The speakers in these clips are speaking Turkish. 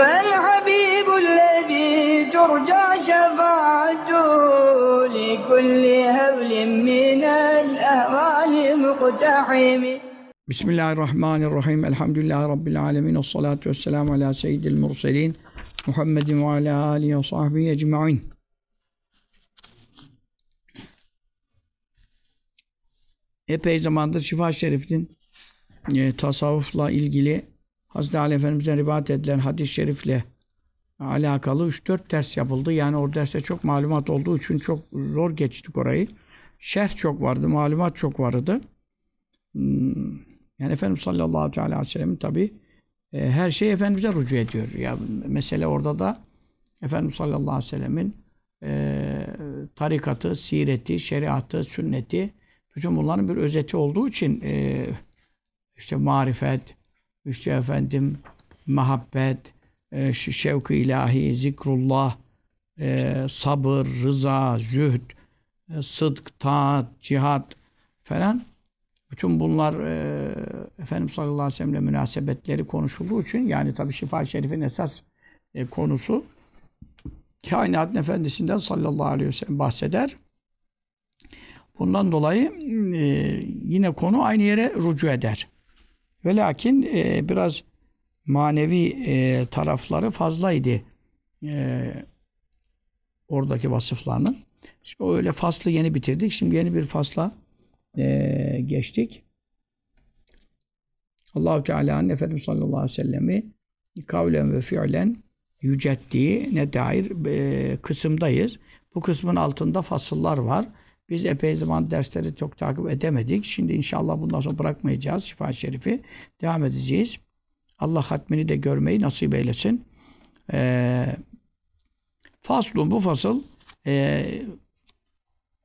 الحبيب الذي ترجى شفاعته لكل هول من الأهوال مقتحم Bismillahirrahmanirrahim. Elhamdülillahi Rabbil alemin. Ve salatu ve selamu ala seyyidil murselin. Muhammedin ve ala alihi ve sahbihi ecma'in. Epey zamandır Şifa Şerif'in e, tasavvufla ilgili Hazreti Ali Efendimiz'den rivayet edilen hadis-i şerifle alakalı 3-4 ders yapıldı. Yani o derste çok malumat olduğu için çok zor geçtik orayı. Şerh çok vardı, malumat çok vardı. Hmm, yani Efendimiz sallallahu aleyhi ve sellem tabi e, her şey Efendimiz'e rücu ediyor. Ya mesele orada da Efendimiz sallallahu aleyhi ve sellemin e, tarikatı, sireti, şeriatı, sünneti bütün bunların bir özeti olduğu için e, işte marifet, işte efendim muhabbet, e, şevk-ı ilahi, zikrullah, e, sabır, rıza, zühd, e, sıdk, taat, cihat falan. Bütün bunlar e, Efendimiz sallallahu aleyhi ve sellem'le münasebetleri konuşulduğu için yani tabii şifa şerifin esas e, konusu kainatın efendisinden sallallahu aleyhi ve sellem bahseder. Bundan dolayı e, yine konu aynı yere rücu eder. Ve lakin e, biraz manevi e, tarafları fazlaydı. E, oradaki vasıflarının. İşte öyle faslı yeni bitirdik. Şimdi yeni bir fasla e, geçtik. Allahu Teala'nın Efendimiz sallallahu aleyhi ve sellemi kavlen ve fiilen yücettiğine dair e, kısımdayız. Bu kısmın altında fasıllar var. Biz epey zaman dersleri çok takip edemedik. Şimdi inşallah bundan sonra bırakmayacağız şifa Şerif'i. Devam edeceğiz. Allah hatmini de görmeyi nasip eylesin. Ee, faslun bu fasıl e,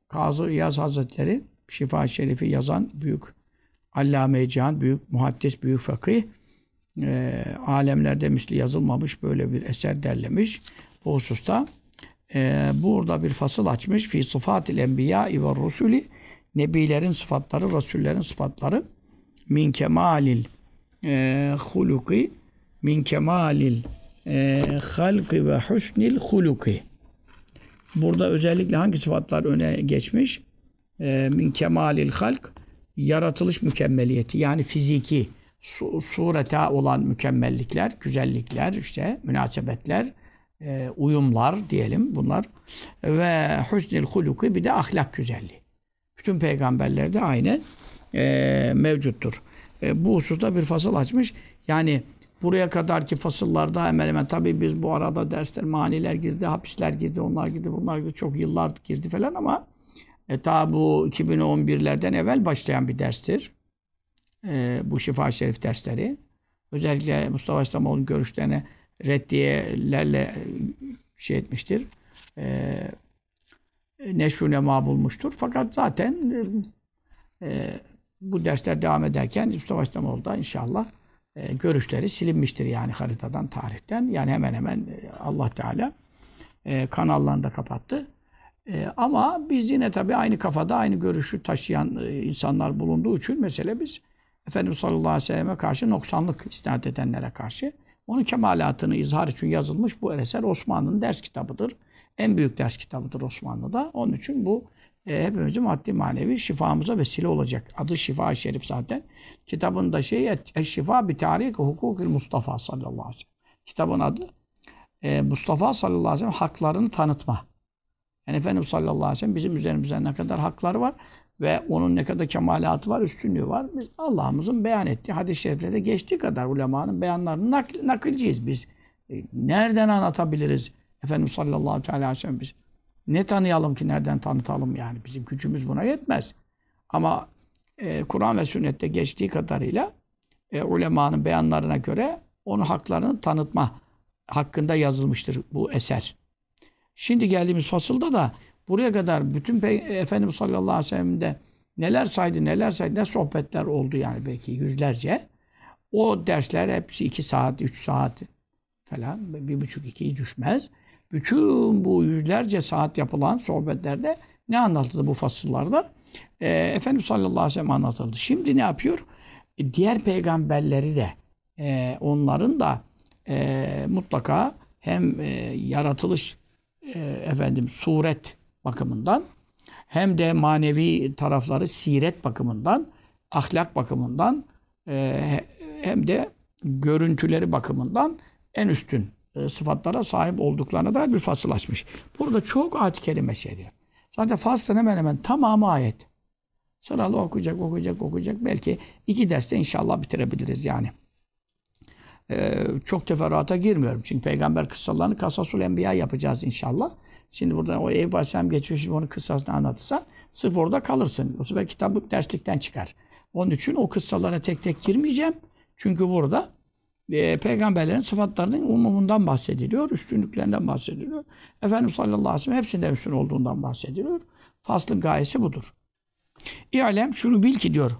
Kazı İyaz Hazretleri şifa Şerif'i yazan büyük allame Cihan, büyük muhaddis, büyük fakih e, alemlerde misli yazılmamış böyle bir eser derlemiş. Bu hususta e, burada bir fasıl açmış. Fi sıfatil enbiya ve rusuli nebilerin sıfatları, rasullerin sıfatları min kemalil e, huluki min kemalil e, halki ve husnil huluki burada özellikle hangi sıfatlar öne geçmiş? E, min kemalil halk yaratılış mükemmeliyeti yani fiziki su, surete olan mükemmellikler, güzellikler, işte münasebetler, e, uyumlar diyelim bunlar ve husnil huluki bir de ahlak güzelliği. Bütün peygamberlerde aynı e, mevcuttur. E, bu hususta bir fasıl açmış. Yani buraya kadarki fasıllarda hemen hemen tabi biz bu arada dersler, maniler girdi, hapisler girdi, onlar girdi, bunlar girdi. Çok yıllar girdi falan ama e, ta bu 2011'lerden evvel başlayan bir derstir. E, bu Şifa Şerif dersleri. Özellikle Mustafa İslamoğlu'nun görüşlerine reddiyelerle e, şey etmiştir. E, neşru nema bulmuştur. Fakat zaten e, bu dersler devam ederken Mustafa İslamoğlu da inşallah e, görüşleri silinmiştir yani haritadan, tarihten. Yani hemen hemen e, Allah Teala e, kanallarını da kapattı. E, ama biz yine tabii aynı kafada aynı görüşü taşıyan e, insanlar bulunduğu için mesele biz Efendimiz sallallahu aleyhi ve selleme karşı noksanlık istinad edenlere karşı onun kemalatını izhar için yazılmış bu eser Osmanlı'nın ders kitabıdır. En büyük ders kitabıdır Osmanlı'da. Onun için bu e, hepimizin maddi manevi şifamıza vesile olacak. Adı şifa Şerif zaten. Kitabın da şeyi e, Şifa bi Tarik Hukukil Mustafa sallallahu aleyhi ve sellem. Kitabın adı e, Mustafa sallallahu aleyhi ve sellem haklarını tanıtma. Yani Efendimiz sallallahu aleyhi ve sellem bizim üzerimizde ne kadar hakları var ve onun ne kadar kemalatı var, üstünlüğü var. Biz Allah'ımızın beyan ettiği hadis-i şerifte de geçtiği kadar ulemanın beyanlarını nakil, nakilciyiz biz. E, nereden anlatabiliriz? Efendimiz sallallahu aleyhi ve sellem biz. Ne tanıyalım ki nereden tanıtalım yani? Bizim gücümüz buna yetmez. Ama e, Kur'an ve sünnette geçtiği kadarıyla e, ulemanın beyanlarına göre onun haklarını tanıtma hakkında yazılmıştır bu eser. Şimdi geldiğimiz fasılda da Buraya kadar bütün Efendimiz sallallahu aleyhi ve sellem'de neler saydı neler saydı ne sohbetler oldu yani belki yüzlerce. O dersler hepsi iki saat, üç saat falan bir buçuk ikiyi düşmez. Bütün bu yüzlerce saat yapılan sohbetlerde ne anlatıldı bu fasıllarda? E, Efendimiz sallallahu aleyhi ve sellem anlatıldı. Şimdi ne yapıyor? E, diğer peygamberleri de e, onların da e, mutlaka hem e, yaratılış e, efendim suret bakımından hem de manevi tarafları siret bakımından, ahlak bakımından e, hem de görüntüleri bakımından en üstün e, sıfatlara sahip olduklarına dair bir fasıl açmış. Burada çok ayet-i kerime şeydi. Zaten faslın hemen hemen tamamı ayet. Sıralı okuyacak, okuyacak, okuyacak. Belki iki derste inşallah bitirebiliriz yani. Ee, çok teferruata girmiyorum. Çünkü peygamber kıssalarını Kasasul Enbiya yapacağız inşallah. Şimdi buradan o ev bahçem geçiyor. Şimdi onun kıssasını anlatırsan sırf orada kalırsın. O sefer kitabı derslikten çıkar. Onun için o kıssalara tek tek girmeyeceğim. Çünkü burada e, peygamberlerin sıfatlarının umumundan bahsediliyor, üstünlüklerinden bahsediliyor. Efendimiz sallallahu aleyhi ve sellem hepsinde üstün olduğundan bahsediliyor. Faslın gayesi budur. İalem şunu bil ki diyor.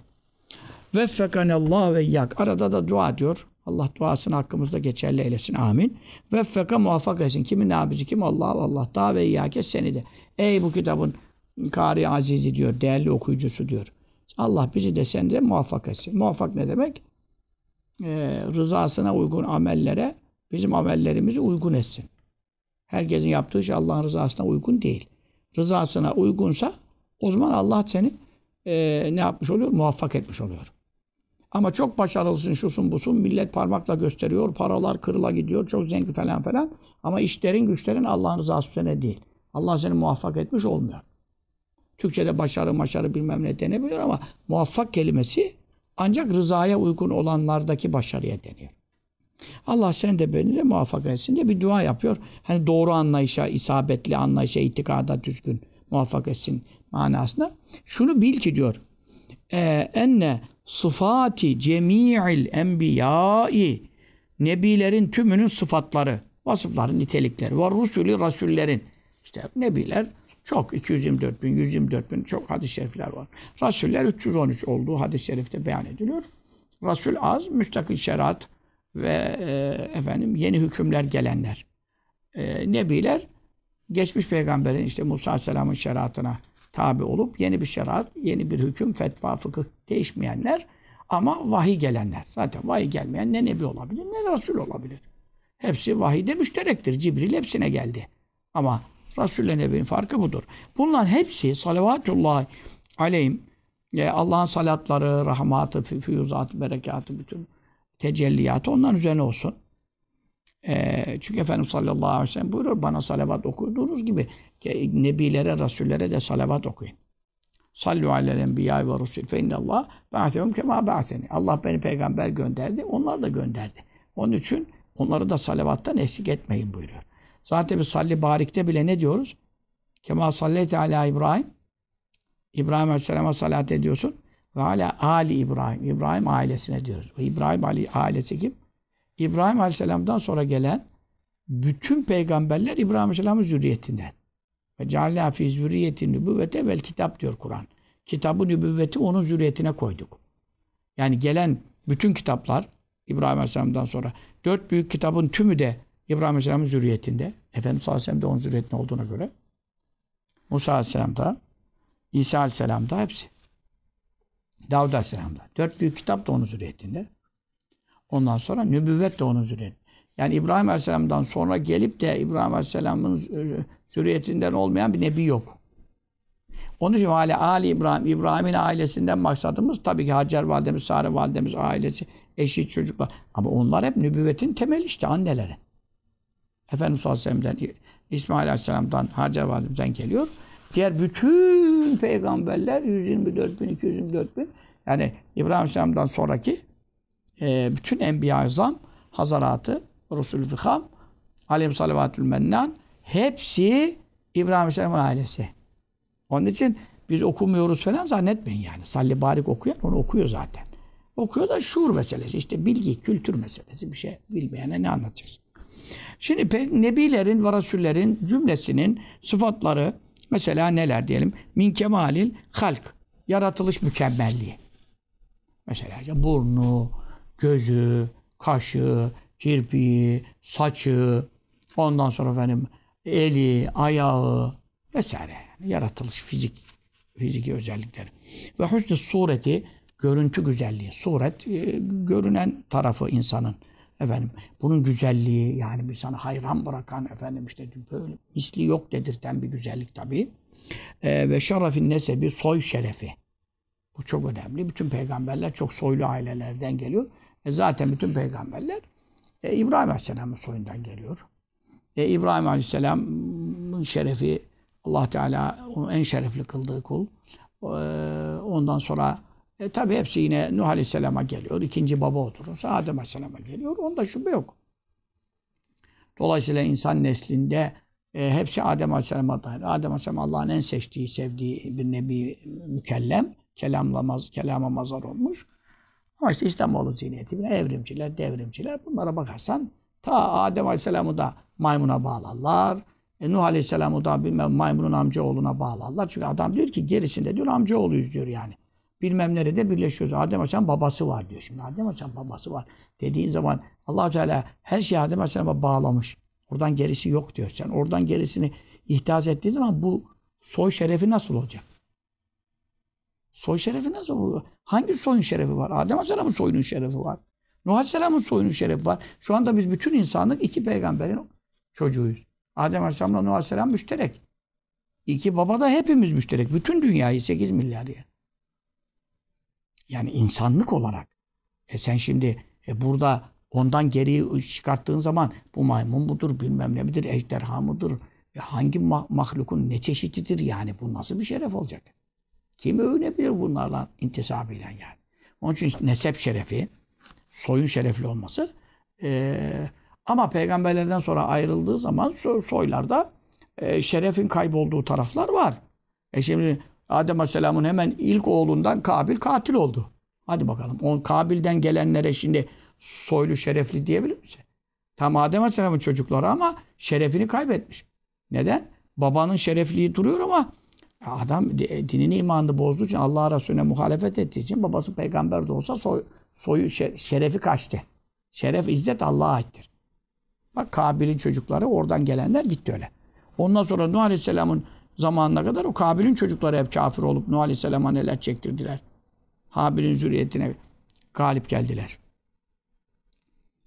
Veffekanallah ve yak. Arada da dua diyor. Allah duasını hakkımızda geçerli eylesin. Amin. Veffeka muvaffak etsin. Kimin abici kim? Allah Allah. Daha ve iyyâke seni de. Ey bu kitabın kari azizi diyor. Değerli okuyucusu diyor. Allah bizi de sen de muvaffak etsin. Muvaffak ne demek? Ee, rızasına uygun amellere bizim amellerimizi uygun etsin. Herkesin yaptığı şey Allah'ın rızasına uygun değil. Rızasına uygunsa o zaman Allah seni e, ne yapmış oluyor? Muvaffak etmiş oluyor. Ama çok başarılısın şusun busun millet parmakla gösteriyor. Paralar kırıla gidiyor. Çok zengin falan falan. Ama işlerin güçlerin Allah'ın rızası üzerine değil. Allah seni muvaffak etmiş olmuyor. Türkçe'de başarı başarı bilmem ne denebilir ama muvaffak kelimesi ancak rızaya uygun olanlardaki başarıya deniyor. Allah sen de beni de muvaffak etsin diye bir dua yapıyor. Hani doğru anlayışa, isabetli anlayışa, itikada düzgün muvaffak etsin manasına. Şunu bil ki diyor. E, enne sıfati cemi'il enbiyai nebilerin tümünün sıfatları, vasıfları, nitelikleri var. Rusuli, rasullerin. işte nebiler çok 224 bin, 124 bin çok hadis-i şerifler var. Rasuller 313 olduğu hadis-i şerifte beyan ediliyor. Rasul az, müstakil şerat ve e, efendim yeni hükümler gelenler. E, nebiler geçmiş peygamberin işte Musa Aleyhisselam'ın şeriatına tabi olup yeni bir şeriat, yeni bir hüküm, fetva, fıkıh değişmeyenler ama vahiy gelenler. Zaten vahiy gelmeyen ne nebi olabilir ne rasul olabilir. Hepsi vahide müşterektir. Cibril hepsine geldi. Ama ile Nebi'nin farkı budur. bunlar hepsi salavatullah aleyhim e, Allah'ın salatları, rahmatı, füyüzatı, berekatı bütün tecelliyatı onların üzerine olsun. Ee, çünkü Efendimiz sallallahu aleyhi ve sellem buyuruyor bana salavat okuduğunuz gibi nebilere, rasullere de salavat okuyun. Sallu alel enbiya ve rusul fe innallah ba'sehum kema ba'seni. Allah beni peygamber gönderdi, onlar da gönderdi. Onun için onları da salavattan eksik etmeyin buyuruyor. Zaten bir salli barikte bile ne diyoruz? Kema salleti ala İbrahim. İbrahim Aleyhisselam'a salat ediyorsun. Ve ala Ali İbrahim. İbrahim ailesine diyoruz. İbrahim Ali ailesi kim? İbrahim Aleyhisselam'dan sonra gelen bütün peygamberler İbrahim Aleyhisselam'ın zürriyetinden. Ve cealna fi zürriyeti nübüvvete vel kitap diyor Kur'an. Kitabı nübüvveti onun zürriyetine koyduk. Yani gelen bütün kitaplar İbrahim Aleyhisselam'dan sonra dört büyük kitabın tümü de İbrahim Aleyhisselam'ın zürriyetinde. Efendimiz Aleyhisselam da onun zürriyetinde olduğuna göre. Musa Aleyhisselam'da, İsa Aleyhisselam'da hepsi. Davud Aleyhisselam'da. Dört büyük kitap da onun zürriyetinde. Ondan sonra nübüvvet de onun zürriyeti. Yani İbrahim Aleyhisselam'dan sonra gelip de İbrahim Aleyhisselam'ın zürriyetinden olmayan bir nebi yok. Onun için hala Ali İbrahim, İbrahim'in ailesinden maksadımız tabii ki Hacer validemiz, Sare validemiz ailesi, eşi, çocuklar. Ama onlar hep nübüvvetin temeli işte anneleri. Efendimiz sallallahu aleyhi ve sellem'den, İsmail aleyhisselam'dan, Hacer validemizden geliyor. Diğer bütün peygamberler 124 bin, 224 bin yani İbrahim aleyhisselam'dan sonraki e, bütün Enbiya-i Azam, Hazaratı, Resul-ü Fikam, Aleyhüm Salavatül Mennan hepsi İbrahim Aleyhisselam'ın ailesi. Onun için biz okumuyoruz falan zannetmeyin yani. Salli Barik okuyan onu okuyor zaten. Okuyor da şuur meselesi. işte bilgi, kültür meselesi. Bir şey bilmeyene ne anlatacağız? Şimdi nebilerin ve rasullerin cümlesinin sıfatları mesela neler diyelim? Min kemalil halk. Yaratılış mükemmelliği. Mesela burnu, gözü, kaşı, kirpiği, saçı, ondan sonra efendim eli, ayağı vesaire. Yani yaratılış fizik fiziki özellikleri. Ve husnü sureti görüntü güzelliği. Suret e, görünen tarafı insanın efendim bunun güzelliği yani bir sana hayran bırakan efendim işte böyle misli yok dedirten bir güzellik tabii. E, ve şerefin nesebi soy şerefi. Bu çok önemli. Bütün peygamberler çok soylu ailelerden geliyor. E zaten bütün peygamberler e, İbrahim Aleyhisselam'ın soyundan geliyor. E, İbrahim Aleyhisselam'ın şerefi Allah Teala onu en şerefli kıldığı kul. E, ondan sonra e, tabi hepsi yine Nuh Aleyhisselam'a geliyor. İkinci baba oturursa Adem Aleyhisselam'a geliyor. Onda şüphe yok. Dolayısıyla insan neslinde e, hepsi Adem Aleyhisselam'a dair. Adem Aleyhisselam Allah'ın en seçtiği, sevdiği bir nebi mükellem. Kelamlamaz, kelama mazar olmuş. Ama işte İslamoğlu zihniyeti, evrimciler, devrimciler bunlara bakarsan ta Adem Aleyhisselam'ı da maymuna bağlarlar. E, Nuh Aleyhisselam'ı da bilmem maymunun amcaoğluna bağlarlar. Çünkü adam diyor ki gerisinde diyor amcaoğluyuz diyor yani. Bilmem nerede birleşiyoruz. Adem Aleyhisselam babası var diyor. Şimdi Adem Aleyhisselam babası var dediğin zaman allah Teala her şeyi Adem Aleyhisselam'a bağlamış. Oradan gerisi yok diyor. Sen oradan gerisini ihtiyaz ettiğin zaman bu soy şerefi nasıl olacak? Soy şerefi nasıl oluyor? Hangi soyun şerefi var? Adem Aleyhisselam'ın soyunun şerefi var. Nuh Aleyhisselam'ın soyunun şerefi var. Şu anda biz bütün insanlık iki peygamberin çocuğuyuz. Adem Aleyhisselam'la Nuh Aleyhisselam müşterek. İki baba da hepimiz müşterek. Bütün dünyayı 8 milyar yer. Yani insanlık olarak. E sen şimdi e burada ondan geri çıkarttığın zaman bu maymun mudur, bilmem ne midir, ejderha mıdır? E hangi mahlukun ne çeşitidir yani? Bu nasıl bir şeref olacak? Kim övünebilir bunlarla intisabıyla yani. Onun için nesep şerefi, soyun şerefli olması. E, ama peygamberlerden sonra ayrıldığı zaman soylarda e, şerefin kaybolduğu taraflar var. E şimdi Adem Aleyhisselam'ın hemen ilk oğlundan Kabil katil oldu. Hadi bakalım. O Kabil'den gelenlere şimdi soylu şerefli diyebilir misin? Tam Adem Aleyhisselam'ın çocukları ama şerefini kaybetmiş. Neden? Babanın şerefliği duruyor ama Adam dinini imanını bozduğu için Allah Resulüne muhalefet ettiği için babası peygamber de olsa soy, soyu şerefi kaçtı. Şeref izzet Allah'a aittir. Bak Kabil'in çocukları oradan gelenler gitti öyle. Ondan sonra Nuh Aleyhisselam'ın zamanına kadar o Kabil'in çocukları hep kafir olup Nuh Aleyhisselam'a neler çektirdiler. Habil'in zürriyetine galip geldiler.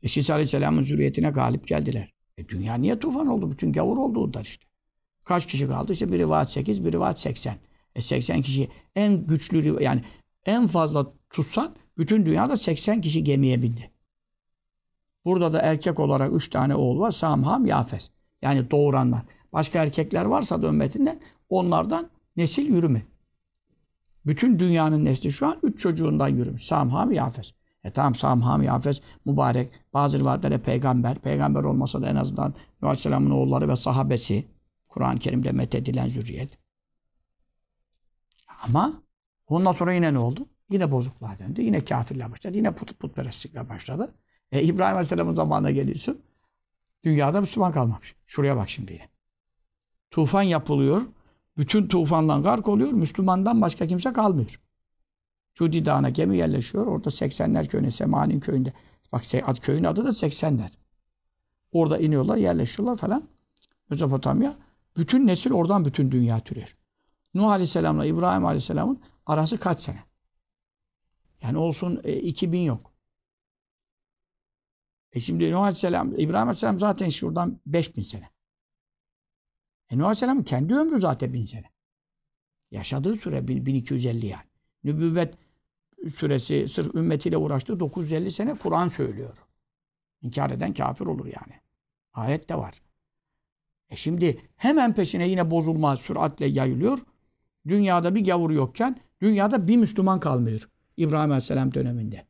Eşis Aleyhisselam'ın zürriyetine galip geldiler. E dünya niye tufan oldu? Bütün gavur oldu onlar işte. Kaç kişi kaldı? İşte bir rivayet 8, bir rivayet 80. E 80 kişi en güçlü yani en fazla tutsan bütün dünyada 80 kişi gemiye bindi. Burada da erkek olarak 3 tane oğul var. Sam Ham Yafes. Yani doğuranlar. Başka erkekler varsa da ümmetinden onlardan nesil yürüme. Bütün dünyanın nesli şu an 3 çocuğundan yürümüş. Ham Yafes. E tamam Ham Yafes, mübarek. Bazı rivayetlere peygamber. Peygamber olmasa da en azından Nuh Aleyhisselam'ın oğulları ve sahabesi. Kur'an-ı Kerim'de methedilen zürriyet. Ama ondan sonra yine ne oldu? Yine bozukluğa döndü. Yine kafirle başladı. Yine put putperestlikle başladı. E İbrahim Aleyhisselam'ın zamanına geliyorsun. Dünyada Müslüman kalmamış. Şuraya bak şimdi Tufan yapılıyor. Bütün tufandan gark oluyor. Müslümandan başka kimse kalmıyor. Cudi Dağı'na gemi yerleşiyor. Orada 80'ler köyünde, Sema'nın köyünde. Bak köyün adı da 80'ler. Orada iniyorlar, yerleşiyorlar falan. Mezopotamya. Bütün nesil oradan bütün dünya türer. Nuh Aleyhisselam'la İbrahim Aleyhisselam'ın arası kaç sene? Yani olsun e, 2000 yok. E şimdi Nuh Aleyhisselam, İbrahim Aleyhisselam zaten şuradan 5000 sene. E Nuh Aleyhisselam'ın kendi ömrü zaten 1000 sene. Yaşadığı süre 1250 yani. Nübüvvet süresi sırf ümmetiyle uğraştı 950 sene Kur'an söylüyor. İnkar eden kafir olur yani. Ayet de var. E şimdi hemen peşine yine bozulma süratle yayılıyor. Dünyada bir gavur yokken dünyada bir Müslüman kalmıyor. İbrahim Aleyhisselam döneminde.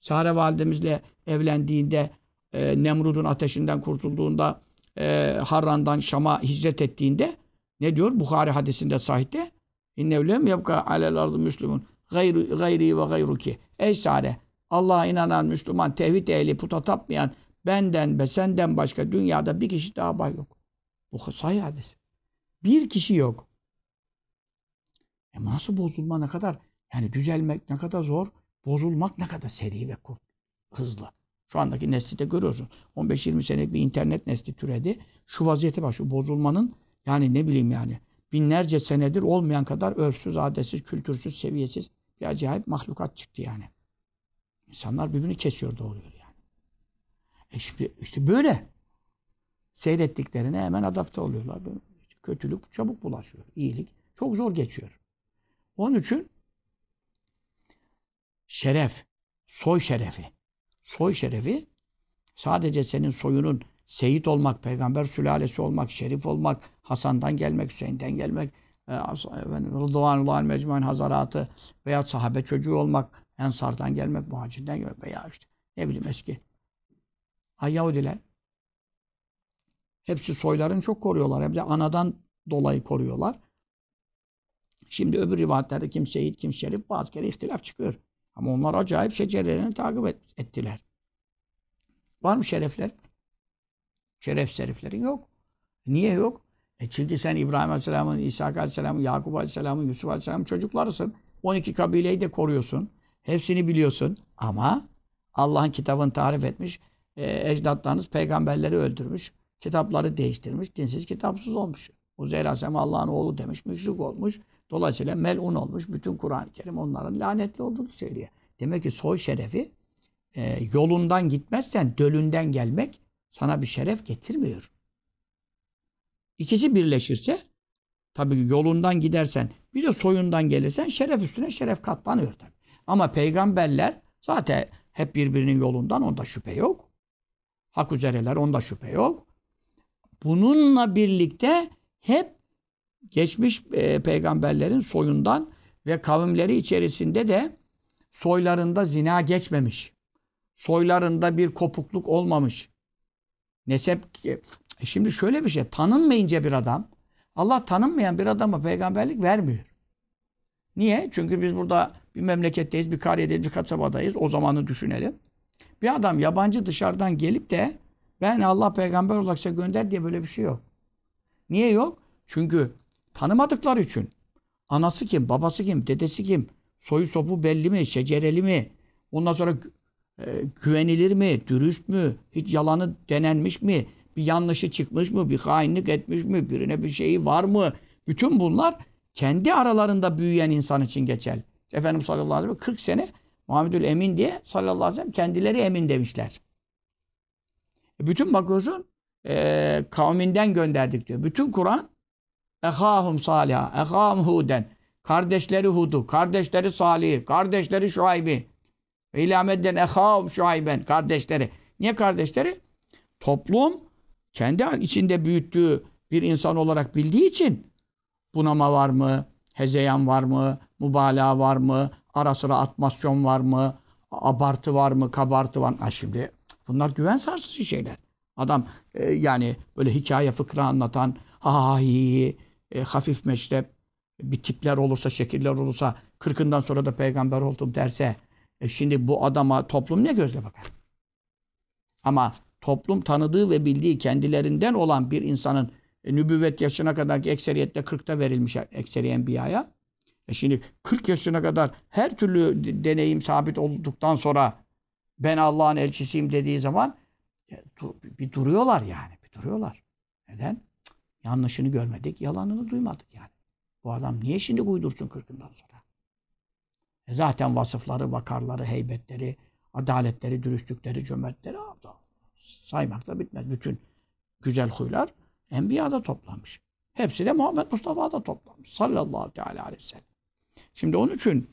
Sare validemizle evlendiğinde e, Nemrud'un ateşinden kurtulduğunda e, Harran'dan Şam'a hicret ettiğinde ne diyor? Bukhari hadisinde sahte. İnnevlem yapka alel ardı müslümun gayri, gayri ve gayruki. Ey Sare Allah'a inanan Müslüman, tevhid ehli, puta tapmayan benden ve senden başka dünyada bir kişi daha bay yok. O sahih hadis. Bir kişi yok. E nasıl bozulma ne kadar yani düzelmek ne kadar zor, bozulmak ne kadar seri ve kurt, hızlı. Şu andaki nesli de görüyorsun. 15-20 senelik bir internet nesli türedi. Şu vaziyete bak, şu bozulmanın yani ne bileyim yani binlerce senedir olmayan kadar örfsüz, adetsiz, kültürsüz, seviyesiz bir acayip mahlukat çıktı yani. İnsanlar birbirini kesiyor doğuruyor yani. E şimdi işte böyle seyrettiklerine hemen adapte oluyorlar. kötülük çabuk bulaşıyor. İyilik çok zor geçiyor. Onun için şeref, soy şerefi. Soy şerefi sadece senin soyunun seyit olmak, peygamber sülalesi olmak, şerif olmak, Hasan'dan gelmek, Hüseyin'den gelmek, e, Rıdvanullah Mecmuan Hazaratı veya sahabe çocuğu olmak, Ensar'dan gelmek, muhacirden gelmek veya işte ne bileyim eski Ay Yahudiler Hepsi soylarını çok koruyorlar. Hem de anadan dolayı koruyorlar. Şimdi öbür rivayetlerde kim şehit kim şerif bazı kere ihtilaf çıkıyor. Ama onlar acayip şecerelerini takip ettiler. Var mı şerefler? Şeref şeriflerin yok. Niye yok? E çünkü sen İbrahim Aleyhisselam'ın, İsa Aleyhisselam'ın, Yakup Aleyhisselam'ın, Yusuf Aleyhisselam'ın çocuklarısın. 12 kabileyi de koruyorsun. Hepsini biliyorsun. Ama Allah'ın kitabını tarif etmiş. E, ecdatlarınız peygamberleri öldürmüş. Kitapları değiştirmiş, dinsiz kitapsız olmuş. Uzeyr Aleyhisselam Allah'ın oğlu demiş, müşrik olmuş. Dolayısıyla melun olmuş. Bütün Kur'an-ı Kerim onların lanetli olduğunu söylüyor. Demek ki soy şerefi e, yolundan gitmezsen dölünden gelmek sana bir şeref getirmiyor. İkisi birleşirse tabii ki yolundan gidersen bir de soyundan gelirsen şeref üstüne şeref katlanıyor tabii. Ama peygamberler zaten hep birbirinin yolundan onda şüphe yok. Hak üzereler onda şüphe yok. Bununla birlikte hep geçmiş e, peygamberlerin soyundan ve kavimleri içerisinde de soylarında zina geçmemiş. Soylarında bir kopukluk olmamış. Nesep e, şimdi şöyle bir şey tanınmayınca bir adam Allah tanınmayan bir adama peygamberlik vermiyor. Niye? Çünkü biz burada bir memleketteyiz, bir kariyedeyiz, bir kasabadayız. O zamanı düşünelim. Bir adam yabancı dışarıdan gelip de ben Allah peygamber olarak size gönder diye böyle bir şey yok. Niye yok? Çünkü tanımadıkları için. Anası kim, babası kim, dedesi kim, soyu sopu belli mi, şecereli mi, ondan sonra e, güvenilir mi, dürüst mü, hiç yalanı denenmiş mi, bir yanlışı çıkmış mı, bir hainlik etmiş mi, birine bir şeyi var mı? Bütün bunlar kendi aralarında büyüyen insan için geçer. Efendimiz sallallahu aleyhi ve sellem 40 sene Muhammedül Emin diye sallallahu aleyhi ve sellem kendileri emin demişler. E, bütün bakıyorsun e, kavminden gönderdik diyor. Bütün Kur'an ehahum salihâ, ehahum huden. Kardeşleri Hud'u, kardeşleri Salih'i, kardeşleri Şuayb'i. İlamedden ehahum Şuayben, kardeşleri. Niye kardeşleri? Toplum kendi içinde büyüttüğü bir insan olarak bildiği için bunama var mı, hezeyan var mı, mübalağa var mı, ara sıra atmasyon var mı, abartı var mı, kabartı var mı? Ha şimdi Bunlar güven sarsıcı şeyler. Adam e, yani böyle hikaye fıkra anlatan ha ha hi, e, hafif meşrep bir tipler olursa, şekiller olursa kırkından sonra da peygamber oldum derse e şimdi bu adama toplum ne gözle bakar? Ama toplum tanıdığı ve bildiği kendilerinden olan bir insanın e, nübüvvet yaşına kadar ki ekseriyette 40'ta verilmiş ekseri enbiyaya. E şimdi 40 yaşına kadar her türlü deneyim sabit olduktan sonra ben Allah'ın elçisiyim dediği zaman bir duruyorlar yani. Bir duruyorlar. Neden? Yanlışını görmedik, yalanını duymadık yani. Bu adam niye şimdi uydursun kırkından sonra? E zaten vasıfları, vakarları, heybetleri, adaletleri, dürüstlükleri, cömertleri saymakla bitmez. Bütün güzel huylar Enbiya'da toplamış. Hepsi de Muhammed Mustafa'da toplamış. Sallallahu teala aleyhi ve sellem. Şimdi onun için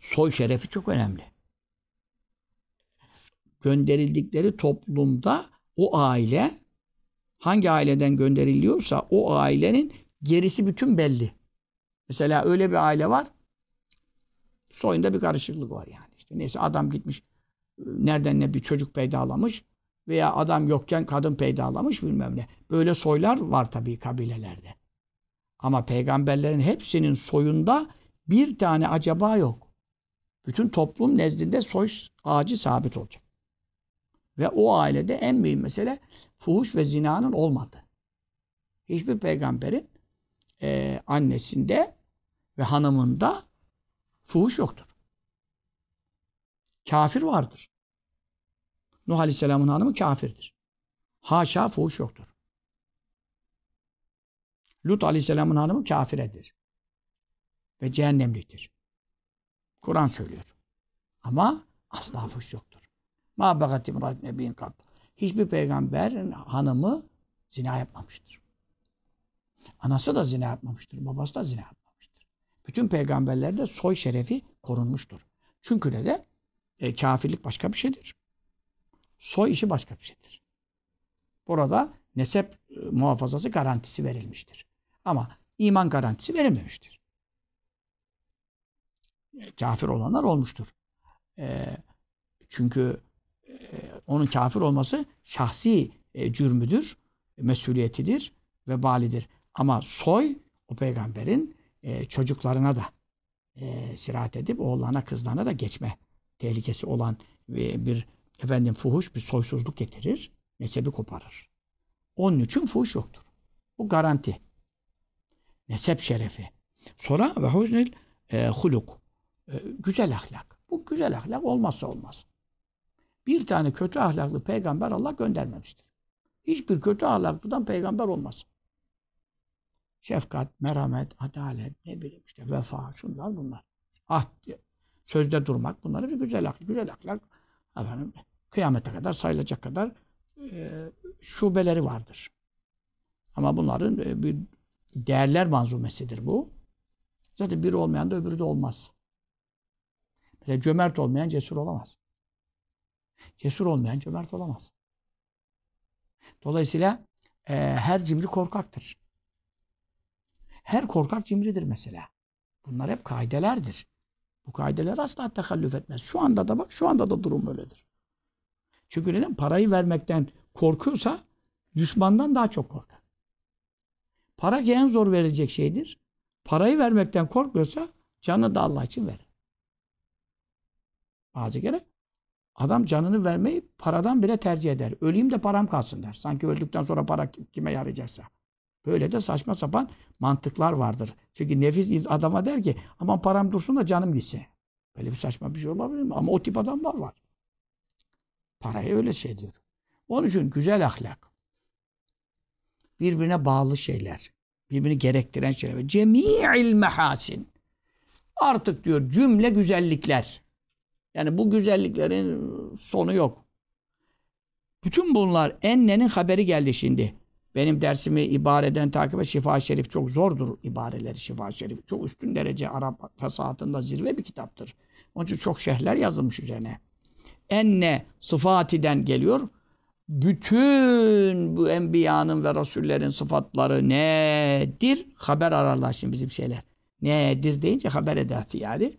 soy şerefi çok önemli gönderildikleri toplumda o aile hangi aileden gönderiliyorsa o ailenin gerisi bütün belli. Mesela öyle bir aile var. Soyunda bir karışıklık var yani. İşte neyse adam gitmiş nereden ne bir çocuk peydalamış veya adam yokken kadın peydalamış bilmem ne. Böyle soylar var tabii kabilelerde. Ama peygamberlerin hepsinin soyunda bir tane acaba yok. Bütün toplum nezdinde soy ağacı sabit olacak. Ve o ailede en büyük mesele fuhuş ve zinanın olmadı. Hiçbir peygamberin e, annesinde ve hanımında fuhuş yoktur. Kafir vardır. Nuh Aleyhisselam'ın hanımı kafirdir. Haşa fuhuş yoktur. Lut Aleyhisselam'ın hanımı kafiredir. Ve cehennemliktir. Kur'an söylüyor. Ama asla fuhuş yoktur. Ma begat imrat nebiyin kat. Hiçbir peygamberin hanımı zina yapmamıştır. Anası da zina yapmamıştır. Babası da zina yapmamıştır. Bütün peygamberlerde soy şerefi korunmuştur. Çünkü de, de e, kafirlik başka bir şeydir. Soy işi başka bir şeydir. Burada nesep e, muhafazası garantisi verilmiştir. Ama iman garantisi verilmemiştir. E, kafir olanlar olmuştur. E, çünkü ee, onun kafir olması şahsi e, cürmüdür, mesuliyetidir ve balidir. Ama soy o peygamberin e, çocuklarına da sirat e, edip oğullarına kızlarına da geçme tehlikesi olan bir efendim fuhuş bir soysuzluk getirir, nesebi koparır. Onun için fuhuş yoktur. Bu garanti. Nesep şerefi. Sonra ve huznil e, huluk. E, güzel ahlak. Bu güzel ahlak olmazsa olmaz bir tane kötü ahlaklı peygamber Allah göndermemiştir. Hiçbir kötü ahlaklıdan peygamber olmaz. Şefkat, merhamet, adalet, ne bileyim işte vefa, şunlar bunlar. Ah, sözde durmak bunları bir güzel ahlak. Güzel ahlak efendim, kıyamete kadar sayılacak kadar e, şubeleri vardır. Ama bunların e, bir değerler manzumesidir bu. Zaten biri olmayan da öbürü de olmaz. Mesela cömert olmayan cesur olamaz. Cesur olmayan cömert olamaz. Dolayısıyla e, her cimri korkaktır. Her korkak cimridir mesela. Bunlar hep kaidelerdir. Bu kaideler asla tekallüf etmez. Şu anda da bak şu anda da durum öyledir. Çünkü neden? Parayı vermekten korkuyorsa düşmandan daha çok korkar. Para ki en zor verilecek şeydir. Parayı vermekten korkmuyorsa canı da Allah için verir. Bazı kere Adam canını vermeyi paradan bile tercih eder. Öleyim de param kalsın der. Sanki öldükten sonra para kime yarayacaksa. Böyle de saçma sapan mantıklar vardır. Çünkü nefis adama der ki aman param dursun da canım gitse. Böyle bir saçma bir şey olabilir mi? Ama o tip adamlar var. Parayı öyle şey diyor. Onun için güzel ahlak. Birbirine bağlı şeyler. Birbirini gerektiren şeyler. Cemi'il mehasin. Artık diyor cümle güzellikler. Yani bu güzelliklerin sonu yok. Bütün bunlar ennenin haberi geldi şimdi. Benim dersimi ibareden takip et. Şifa Şerif çok zordur ibareleri Şifa Şerif. Çok üstün derece Arap fesahatında zirve bir kitaptır. Onun için çok şehirler yazılmış üzerine. Enne sıfatiden geliyor. Bütün bu enbiyanın ve rasullerin sıfatları nedir? Haber ararlar şimdi bizim şeyler. Nedir deyince haber edatı yani.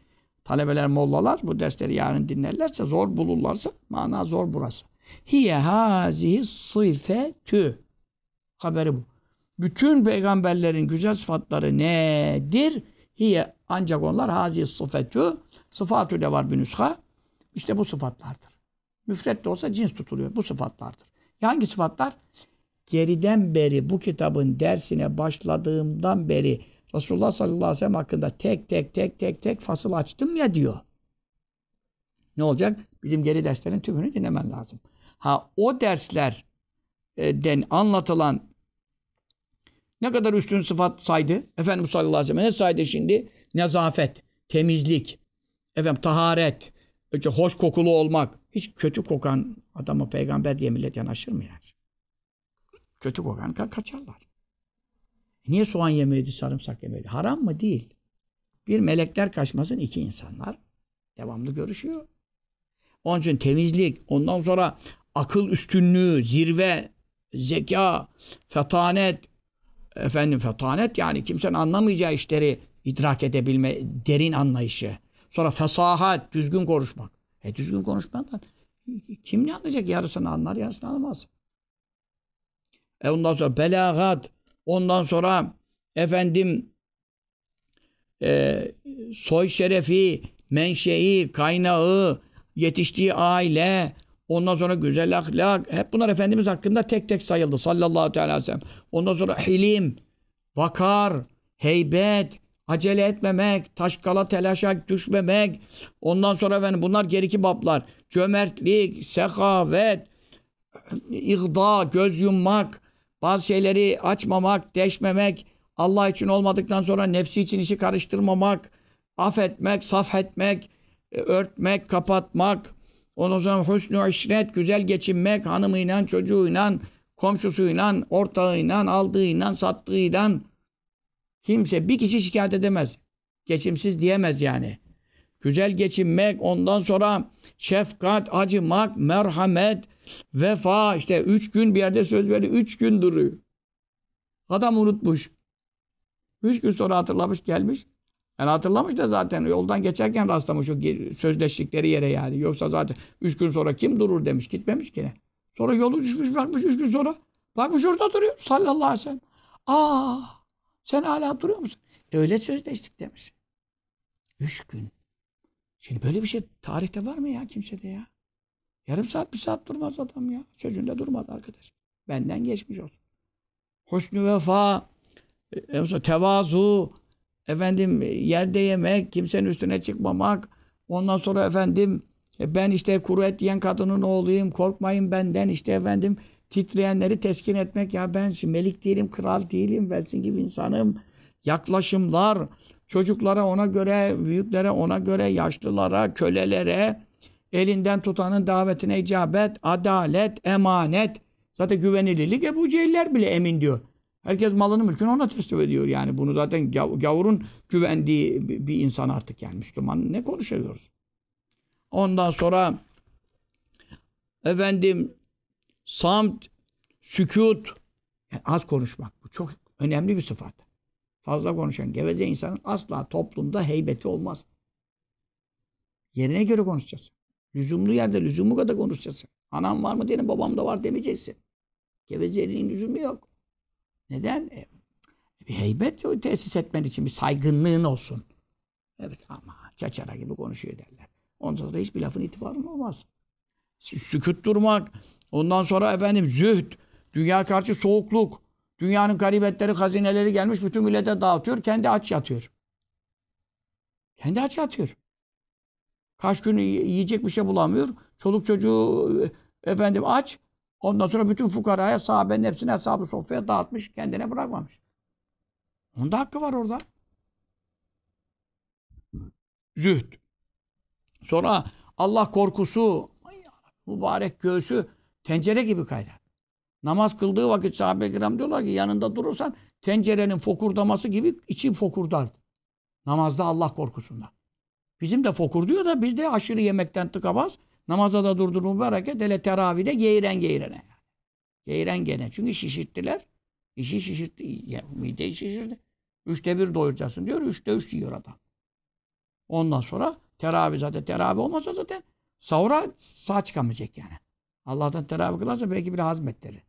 Talebeler, mollalar bu dersleri yarın dinlerlerse, zor bulurlarsa, mana zor burası. Hiye hazihi sıfetü. Haberi bu. Bütün peygamberlerin güzel sıfatları nedir? Hiye ancak onlar hazihi sıfetü. Sıfatü de var bir nüsha. İşte bu sıfatlardır. Müfret de olsa cins tutuluyor. Bu sıfatlardır. E hangi sıfatlar? Geriden beri bu kitabın dersine başladığımdan beri Resulullah sallallahu aleyhi ve sellem hakkında tek tek tek tek tek fasıl açtım ya diyor. Ne olacak? Bizim geri derslerin tümünü dinlemen lazım. Ha o derslerden e, anlatılan ne kadar üstün sıfat saydı? Efendimiz sallallahu aleyhi ve sellem ne saydı şimdi? Nezafet, temizlik, efendim taharet, işte hoş kokulu olmak. Hiç kötü kokan adama peygamber diye millet yanaşır mı yani? Kötü kokan kaçarlar. Niye soğan yemeydi, sarımsak yemeydi? Haram mı? Değil. Bir melekler kaçmasın, iki insanlar devamlı görüşüyor. Onun için temizlik, ondan sonra akıl üstünlüğü, zirve, zeka, fetanet, efendim fetanet yani kimsenin anlamayacağı işleri idrak edebilme, derin anlayışı. Sonra fesahat, düzgün konuşmak. E düzgün konuşmadan kim ne anlayacak? Yarısını anlar, yarısını anlamaz. E ondan sonra belagat, Ondan sonra efendim e, soy şerefi, menşei, kaynağı, yetiştiği aile, ondan sonra güzel ahlak. Hep bunlar Efendimiz hakkında tek tek sayıldı sallallahu aleyhi ve sellem. Ondan sonra hilim, vakar, heybet, acele etmemek, taşkala telaşa düşmemek. Ondan sonra efendim bunlar geriki bablar. Cömertlik, sehavet, ihda, göz yummak, bazı şeyleri açmamak, deşmemek, Allah için olmadıktan sonra nefsi için işi karıştırmamak, affetmek, saf etmek, e, örtmek, kapatmak, ondan sonra husnü işret, güzel geçinmek, hanımıyla, çocuğuyla, komşusuyla, ortağıyla, aldığıyla, sattığıyla kimse bir kişi şikayet edemez. Geçimsiz diyemez yani güzel geçinmek, ondan sonra şefkat, acımak, merhamet, vefa işte üç gün bir yerde söz verdi, üç gün duruyor. Adam unutmuş. Üç gün sonra hatırlamış gelmiş. Yani hatırlamış da zaten yoldan geçerken rastlamış o sözleştikleri yere yani. Yoksa zaten üç gün sonra kim durur demiş gitmemiş gene. Sonra yolu düşmüş bakmış üç gün sonra. Bakmış orada duruyor sallallahu aleyhi ve sellem. Aa sen hala duruyor musun? E öyle sözleştik demiş. Üç gün. Şimdi böyle bir şey tarihte var mı ya kimsede ya? Yarım saat bir saat durmaz adam ya. Sözünde durmadı arkadaş. Benden geçmiş olsun. Husnü vefa, e, e, tevazu, efendim e, yerde yemek, kimsenin üstüne çıkmamak, ondan sonra efendim ben işte kuru et yiyen kadının oğluyum, korkmayın benden işte efendim titreyenleri teskin etmek ya ben melik değilim, kral değilim, ben sizin gibi insanım. Yaklaşımlar, Çocuklara ona göre, büyüklere ona göre, yaşlılara, kölelere, elinden tutanın davetine icabet, adalet, emanet. Zaten güvenilirlik Ebu Cehiller bile emin diyor. Herkes malını mülkünü ona teslim ediyor yani. Bunu zaten gavurun güvendiği bir insan artık yani Müslüman. Ne konuşuyoruz? Ondan sonra efendim samt, sükut yani az konuşmak. Bu çok önemli bir sıfat fazla konuşan geveze insanın asla toplumda heybeti olmaz. Yerine göre konuşacaksın. Lüzumlu yerde lüzumu kadar konuşacaksın. Anam var mı diyelim babam da var demeyeceksin. Gevezeliğin lüzumu yok. Neden? E, bir heybet tesis etmen için bir saygınlığın olsun. Evet ama çaçara gibi konuşuyor derler. Ondan sonra hiçbir lafın itibarı olmaz. Sükut durmak, ondan sonra efendim zühd, dünya karşı soğukluk, Dünyanın garibetleri, hazineleri gelmiş bütün millete dağıtıyor. Kendi aç yatıyor. Kendi aç yatıyor. Kaç gün yiyecek bir şey bulamıyor. Çoluk çocuğu e, efendim aç. Ondan sonra bütün fukaraya, sahabenin hepsine hesabı sofraya dağıtmış. Kendine bırakmamış. Onda hakkı var orada. Zühd. Sonra Allah korkusu, mübarek göğsü tencere gibi kaynar. Namaz kıldığı vakit sahabe-i kiram diyorlar ki yanında durursan tencerenin fokurdaması gibi içi fokurdardı. Namazda Allah korkusunda. Bizim de fokur diyor da biz de aşırı yemekten tıkabaz. Namaza da durdurun mübareket. Hele teravide geğiren geğirene. Geğiren gene. Çünkü şişirttiler. İşi şişirtti. Ya, mideyi şişirdi. Üçte bir doyuracaksın diyor. Üçte üç yiyor adam. Ondan sonra teravih zaten. Teravih olmasa zaten sahura sağ çıkamayacak yani. Allah'tan teravih kılarsa belki bile hazmettirir.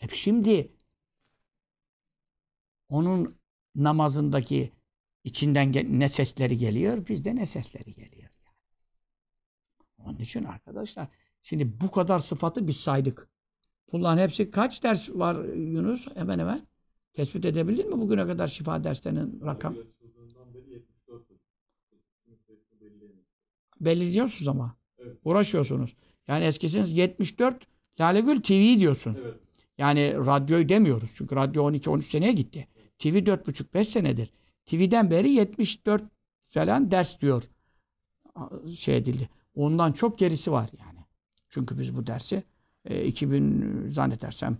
Hep şimdi onun namazındaki içinden ne sesleri geliyor, bizde ne sesleri geliyor. Yani. Onun için arkadaşlar, şimdi bu kadar sıfatı biz saydık. Bunların hepsi kaç ders var Yunus? Hemen hemen. Tespit edebildin mi bugüne kadar şifa derslerinin rakam? Belirliyorsunuz ama. Evet. Uğraşıyorsunuz. Yani eskisiniz 74 Lalegül TV diyorsun. Evet. Yani radyoyu demiyoruz çünkü radyo 12-13 seneye gitti. TV 4,5-5 senedir. TV'den beri 74 falan ders diyor şey edildi. Ondan çok gerisi var yani. Çünkü biz bu dersi e, 2000 zannedersem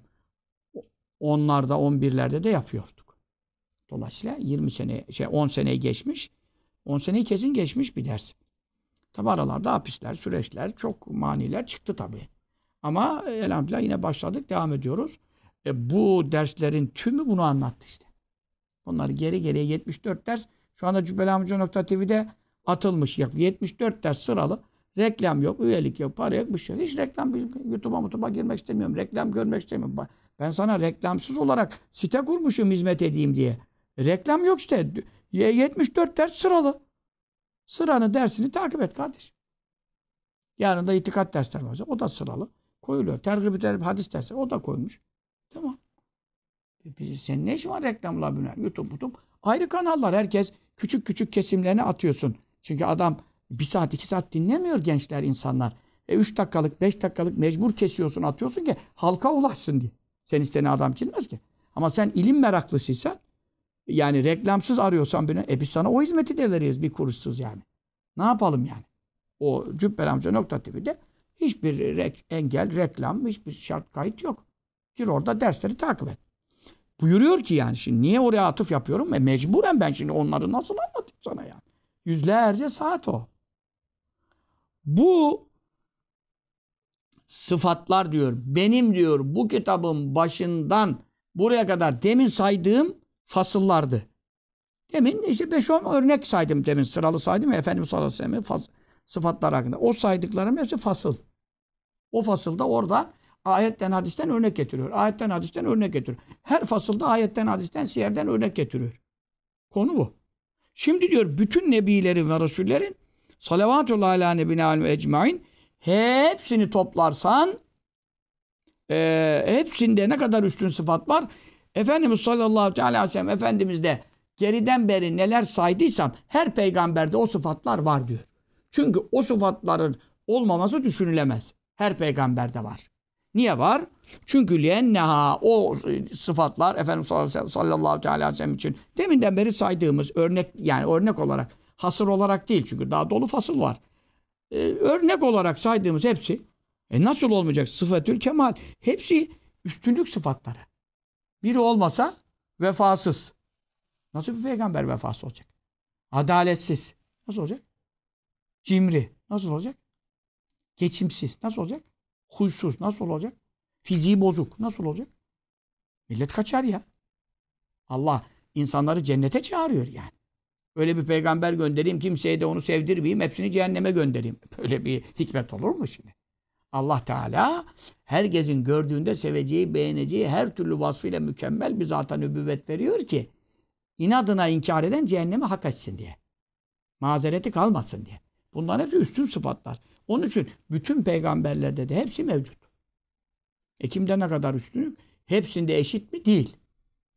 onlarda 11'lerde de yapıyorduk. Dolayısıyla 20 sene şey 10 seneyi geçmiş. 10 seneyi kesin geçmiş bir ders. Tabi aralarda hapisler, süreçler, çok maniler çıktı tabii. Ama e, elhamdülillah yine başladık, devam ediyoruz. E, bu derslerin tümü bunu anlattı işte. Bunları geri geriye 74 ders şu anda cübbelamica.tv'de atılmış. 74 ders sıralı. Reklam yok, üyelik yok, para yok, bir şey yok. Hiç reklam, YouTube'a mutuba girmek istemiyorum. Reklam görmek istemiyorum. Ben sana reklamsız olarak site kurmuşum hizmet edeyim diye. Reklam yok işte. 74 ders sıralı. Sıranı dersini takip et kardeş. Yarın da itikat dersler var. O da sıralı koyuluyor. Tergib tergib hadis dersi o da koymuş. Tamam. E, senin ne işin var reklamla biner? YouTube, YouTube. Ayrı kanallar herkes küçük küçük kesimlerini atıyorsun. Çünkü adam bir saat iki saat dinlemiyor gençler insanlar. E, üç dakikalık beş dakikalık mecbur kesiyorsun atıyorsun ki halka ulaşsın diye. Sen istene adam kilmez ki. Ama sen ilim meraklısıysan yani reklamsız arıyorsan beni e biz sana o hizmeti de veririz bir kuruşsuz yani. Ne yapalım yani? O Cübbel Amca nokta de Hiçbir rek, engel, reklam, hiçbir şart kayıt yok. Gir orada dersleri takip et. Buyuruyor ki yani şimdi niye oraya atıf yapıyorum? E mecburen ben şimdi onları nasıl anlatayım sana yani. Yüzlerce saat o. Bu sıfatlar diyor. Benim diyor bu kitabın başından buraya kadar demin saydığım fasıllardı. Demin işte 5-10 örnek saydım demin sıralı saydım ya Efendimiz sallallahu aleyhi ve sellem sıfatlar hakkında. O saydıklarım hepsi fasıl. O fasılda orada ayetten hadisten örnek getiriyor. Ayetten hadisten örnek getiriyor. Her fasılda ayetten hadisten siyerden örnek getiriyor. Konu bu. Şimdi diyor bütün nebilerin ve resullerin salavatullahi ala nebine alim ecmain hepsini toplarsan e, hepsinde ne kadar üstün sıfat var? Efendimiz sallallahu aleyhi ve sellem Efendimiz'de geriden beri neler saydıysam her peygamberde o sıfatlar var diyor. Çünkü o sıfatların olmaması düşünülemez her peygamberde var. Niye var? Çünkü lienneha o sıfatlar Efendimiz sallallahu aleyhi ve sellem için deminden beri saydığımız örnek yani örnek olarak hasır olarak değil çünkü daha dolu fasıl var. Ee, örnek olarak saydığımız hepsi e nasıl olmayacak? Sıfatül kemal. Hepsi üstünlük sıfatları. Biri olmasa vefasız. Nasıl bir peygamber vefasız olacak? Adaletsiz. Nasıl olacak? Cimri. Nasıl olacak? Geçimsiz. Nasıl olacak? Huysuz. Nasıl olacak? Fiziği bozuk. Nasıl olacak? Millet kaçar ya. Allah insanları cennete çağırıyor yani. Öyle bir peygamber göndereyim, kimseye de onu sevdirmeyeyim, hepsini cehenneme göndereyim. Böyle bir hikmet olur mu şimdi? Allah Teala herkesin gördüğünde seveceği, beğeneceği her türlü vasfıyla mükemmel bir zaten nübüvvet veriyor ki inadına inkar eden cehenneme hak etsin diye. Mazereti kalmasın diye. Bunların hepsi üstün sıfatlar. Onun için bütün peygamberlerde de hepsi mevcut. E kimde ne kadar üstünlük? Hepsinde eşit mi? Değil.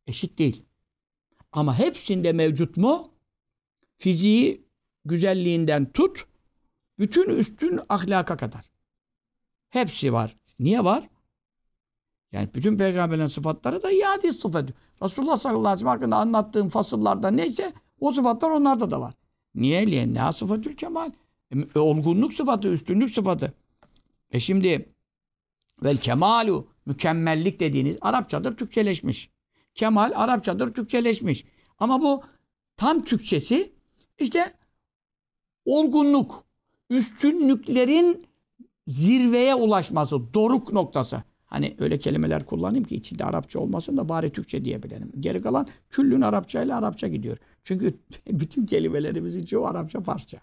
Eşit değil. Ama hepsinde mevcut mu? Fiziği güzelliğinden tut, bütün üstün ahlaka kadar. Hepsi var. Niye var? Yani bütün peygamberlerin sıfatları da iade sıfatı. Resulullah sallallahu aleyhi ve sellem hakkında anlattığım fasıllarda neyse o sıfatlar onlarda da var. Niye? Liye ne sıfatül kemal. E, olgunluk sıfatı, üstünlük sıfatı. E şimdi vel kemalu mükemmellik dediğiniz Arapçadır Türkçeleşmiş. Kemal Arapçadır Türkçeleşmiş. Ama bu tam Türkçesi işte olgunluk, üstünlüklerin zirveye ulaşması, doruk noktası. Hani öyle kelimeler kullanayım ki içinde Arapça olmasın da bari Türkçe diyebilirim. Geri kalan küllün Arapça ile Arapça gidiyor. Çünkü bütün kelimelerimizin çoğu Arapça, Farsça.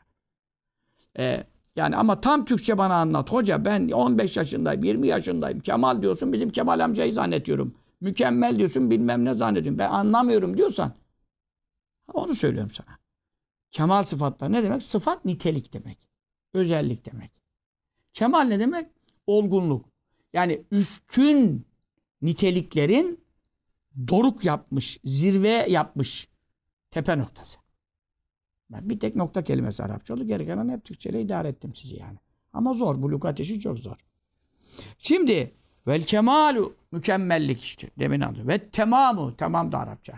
E, yani ama tam Türkçe bana anlat. Hoca ben 15 yaşındayım, 20 yaşındayım. Kemal diyorsun bizim Kemal amcayı zannetiyorum. Mükemmel diyorsun bilmem ne zannediyorum. Ben anlamıyorum diyorsan onu söylüyorum sana. Kemal sıfatlar ne demek? Sıfat nitelik demek. Özellik demek. Kemal ne demek? Olgunluk. Yani üstün niteliklerin doruk yapmış, zirve yapmış tepe noktası. Ben bir tek nokta kelimesi Arapça oldu. Geri kalan hep Türkçeyle idare ettim sizi yani. Ama zor. Bu lukat işi çok zor. Şimdi vel kemalu mükemmellik işte. Demin anladım. Ve temamu. Tamam da Arapça.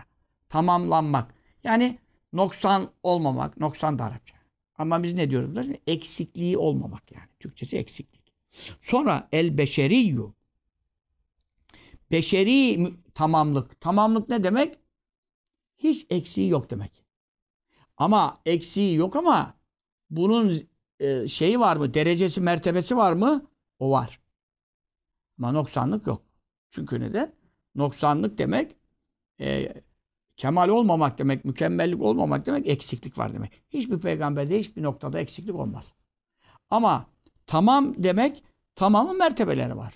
Tamamlanmak. Yani noksan olmamak. Noksan da Arapça. Ama biz ne diyoruz? Eksikliği olmamak yani. Türkçesi eksiklik. Sonra el beşeriyyu. Beşeri tamamlık. Tamamlık ne demek? Hiç eksiği yok demek. Ama eksiği yok ama bunun e, şeyi var mı? Derecesi, mertebesi var mı? O var. Ama noksanlık yok. Çünkü neden? Noksanlık demek e, kemal olmamak demek, mükemmellik olmamak demek, eksiklik var demek. Hiçbir peygamberde hiçbir noktada eksiklik olmaz. Ama tamam demek tamamın mertebeleri var.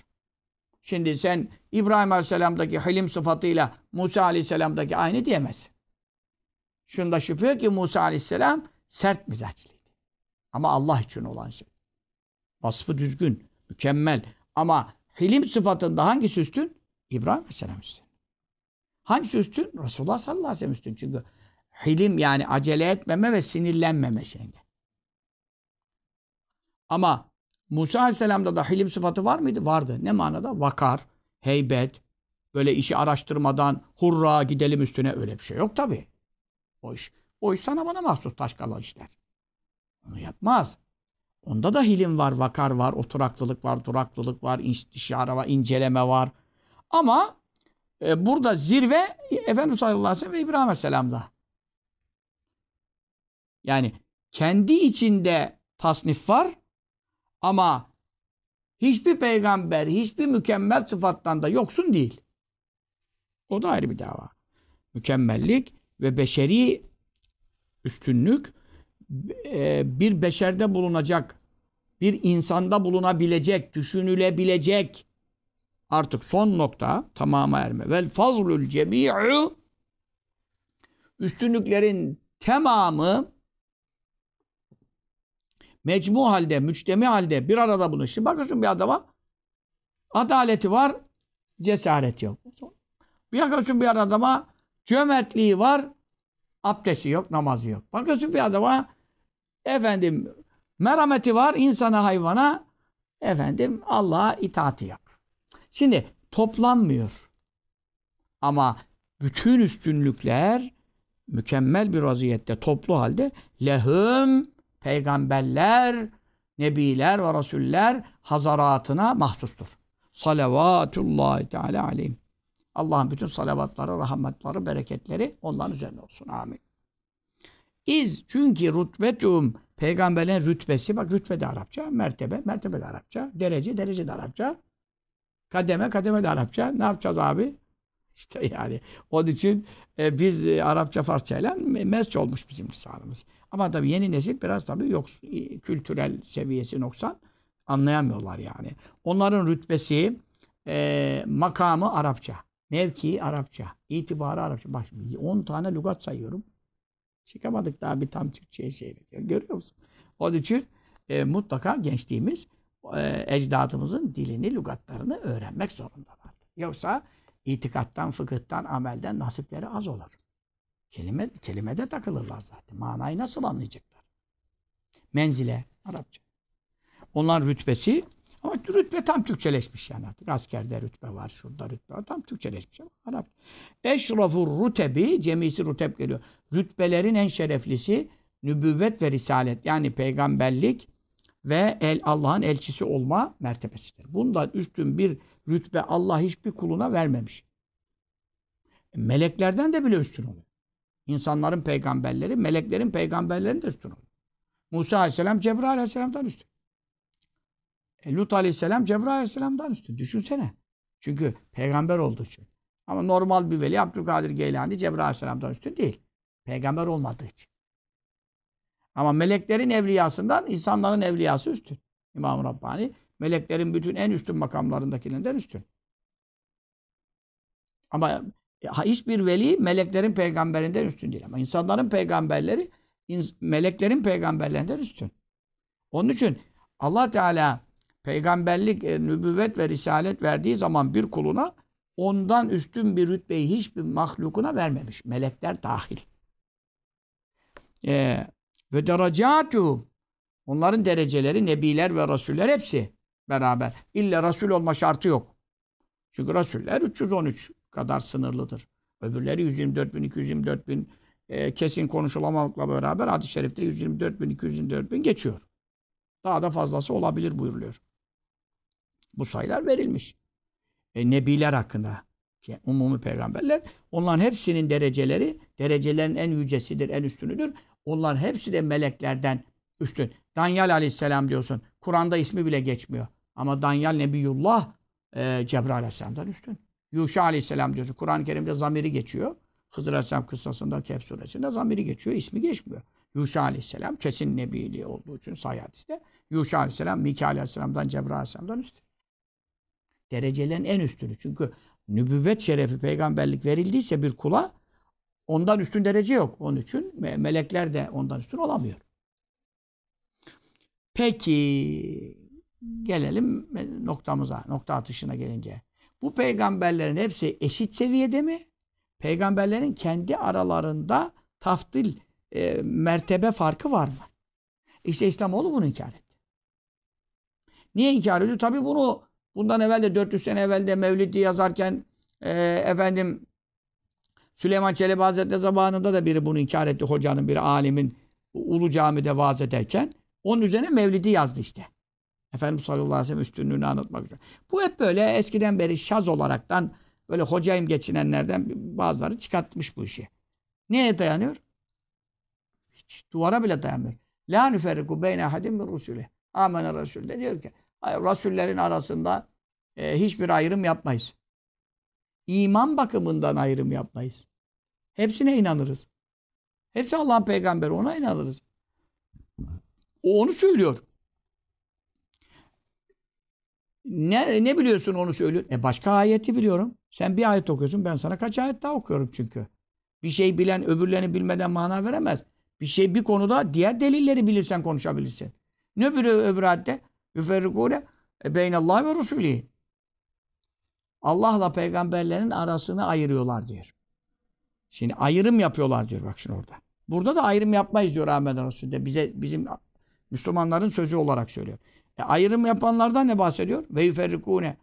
Şimdi sen İbrahim Aleyhisselam'daki hilim sıfatıyla Musa Aleyhisselam'daki aynı diyemezsin şunda şüphe ki Musa aleyhisselam sert mizaçlıydı. Ama Allah için olan şey. Vasfı düzgün, mükemmel. Ama hilim sıfatında hangisi üstün? İbrahim aleyhisselam üstün. Hangisi üstün? Resulullah sallallahu aleyhi ve sellem üstün. Çünkü hilim yani acele etmeme ve sinirlenmeme şeyinde. Ama Musa aleyhisselamda da hilim sıfatı var mıydı? Vardı. Ne manada? Vakar, heybet, böyle işi araştırmadan hurra gidelim üstüne öyle bir şey yok tabii. O iş, o iş sana bana mahsus kalan işler. Onu yapmaz. Onda da hilim var, vakar var, oturaklılık var, duraklılık var, istişare var, inceleme var. Ama e, burada zirve e, Efendimiz sallallahu aleyhi ve sellem ve İbrahim aleyhisselam'da. Yani kendi içinde tasnif var ama hiçbir peygamber, hiçbir mükemmel sıfattan da yoksun değil. O da ayrı bir dava. Mükemmellik ve beşeri üstünlük e, bir beşerde bulunacak, bir insanda bulunabilecek, düşünülebilecek artık son nokta tamama erme. Vel fazlul cemi'u üstünlüklerin tamamı mecmu halde, müçtemi halde bir arada bulunuyor Şimdi bakıyorsun bir adama adaleti var, cesaret yok. Bir bakıyorsun bir adama Cömertliği var, abdesti yok, namazı yok. Bakıyorsun bir adama efendim merhameti var insana, hayvana efendim Allah'a itaati yok. Şimdi toplanmıyor. Ama bütün üstünlükler mükemmel bir vaziyette, toplu halde lehum peygamberler, nebiler ve rasuller hazaratına mahsustur. Salavatullahi teala aleyhim. Allah'ın bütün salavatları, rahmetleri, bereketleri onların üzerine olsun. Amin. İz çünkü rütbetum peygamberin rütbesi bak rütbe de Arapça, mertebe, mertebe de Arapça, derece, derece de Arapça. Kademe, kademe de Arapça. Ne yapacağız abi? İşte yani onun için e, biz e, Arapça Farsçayla mezç olmuş bizim lisanımız. Ama tabii yeni nesil biraz tabii yok e, kültürel seviyesi noksan anlayamıyorlar yani. Onların rütbesi e, makamı Arapça. Mevki Arapça. itibarı Arapça. Bak şimdi 10 tane lügat sayıyorum. Çıkamadık daha bir tam Türkçe'ye seyrediyor. Görüyor musun? Onun için e, mutlaka gençliğimiz e, ecdadımızın dilini, lügatlarını öğrenmek zorundalar. Yoksa itikattan, fıkıhtan, amelden nasipleri az olur. Kelime, kelimede takılırlar zaten. Manayı nasıl anlayacaklar? Menzile, Arapça. Onlar rütbesi ama rütbe tam Türkçeleşmiş yani artık. Askerde rütbe var, şurada rütbe var. Tam Türkçeleşmiş ama Arap. Eşrafur rutebi, cemisi rutep geliyor. Rütbelerin en şereflisi nübüvvet ve risalet. Yani peygamberlik ve el Allah'ın elçisi olma mertebesidir. Bundan üstün bir rütbe Allah hiçbir kuluna vermemiş. Meleklerden de bile üstün oluyor. İnsanların peygamberleri, meleklerin peygamberlerinin de üstün oluyor. Musa aleyhisselam Cebrail aleyhisselamdan üstün. E, Lut aleyhisselam Cebrail aleyhisselamdan üstün. Düşünsene. Çünkü peygamber olduğu için. Ama normal bir veli Abdülkadir Geylani Cebrail aleyhisselamdan üstün değil. Peygamber olmadığı için. Ama meleklerin evliyasından insanların evliyası üstün. İmam-ı Rabbani meleklerin bütün en üstün makamlarındakilerinden üstün. Ama e, hiçbir veli meleklerin peygamberinden üstün değil. Ama insanların peygamberleri meleklerin peygamberlerinden üstün. Onun için Allah Teala peygamberlik, e, nübüvvet ve risalet verdiği zaman bir kuluna ondan üstün bir rütbeyi hiçbir mahlukuna vermemiş. Melekler dahil. E, ve derecatuhum. Onların dereceleri nebiler ve rasuller hepsi beraber. İlla rasul olma şartı yok. Çünkü rasuller 313 kadar sınırlıdır. Öbürleri 124 bin, 224 bin e, kesin konuşulamamakla beraber hadis-i şerifte 124 bin, 224 bin geçiyor. Daha da fazlası olabilir buyuruluyor. Bu sayılar verilmiş. E, nebiler hakkında. Yani umumi peygamberler. Onların hepsinin dereceleri, derecelerin en yücesidir, en üstünüdür. Onlar hepsi de meleklerden üstün. Danyal aleyhisselam diyorsun. Kur'an'da ismi bile geçmiyor. Ama Danyal Nebiyullah e, Cebrail aleyhisselamdan üstün. Yuşa aleyhisselam diyorsun. Kur'an-ı Kerim'de zamiri geçiyor. Hızır aleyhisselam kıssasında, Kehf suresinde zamiri geçiyor. ismi geçmiyor. Yuşa aleyhisselam kesin nebiliği olduğu için sahih hadiste. Yuşa aleyhisselam, Mika aleyhisselamdan, Cebrail aleyhisselamdan üstün. Derecelerin en üstünü. Çünkü nübüvvet şerefi peygamberlik verildiyse bir kula ondan üstün derece yok. Onun için melekler de ondan üstün olamıyor. Peki gelelim noktamıza, nokta atışına gelince. Bu peygamberlerin hepsi eşit seviyede mi? Peygamberlerin kendi aralarında taftil e, mertebe farkı var mı? İşte İslamoğlu bunu inkar etti. Niye inkar ediyor? Tabii bunu Bundan evvel de 400 sene evvel de Mevlid'i yazarken e, efendim Süleyman Çelebi Hazretleri zamanında da biri bunu inkar etti hocanın bir alimin Ulu Cami'de vaaz ederken. Onun üzerine Mevlid'i yazdı işte. Efendim sallallahu aleyhi ve sellem üstünlüğünü anlatmak üzere. Bu hep böyle eskiden beri şaz olaraktan böyle hocayım geçinenlerden bazıları çıkartmış bu işi. Neye dayanıyor? Hiç duvara bile dayanmıyor. La nüferriku beyne hadim min rusule. Amene Resul de diyor ki Rasullerin arasında e, hiçbir ayrım yapmayız. İman bakımından ayrım yapmayız. Hepsine inanırız. Hepsi Allah'ın peygamberi. Ona inanırız. O onu söylüyor. Ne, ne biliyorsun onu söylüyor. E başka ayeti biliyorum. Sen bir ayet okuyorsun. Ben sana kaç ayet daha okuyorum çünkü. Bir şey bilen öbürlerini bilmeden mana veremez. Bir şey bir konuda diğer delilleri bilirsen konuşabilirsin. Ne öbürü öbür hadde? Yüferrikûne beynallahi ve Resulü. Allah'la peygamberlerin arasını ayırıyorlar diyor. Şimdi ayrım yapıyorlar diyor bak şimdi orada. Burada da ayrım yapmayız diyor Ahmet de Bize, bizim Müslümanların sözü olarak söylüyor. E, ayrım yapanlardan ne bahsediyor? Ve yüferrikûne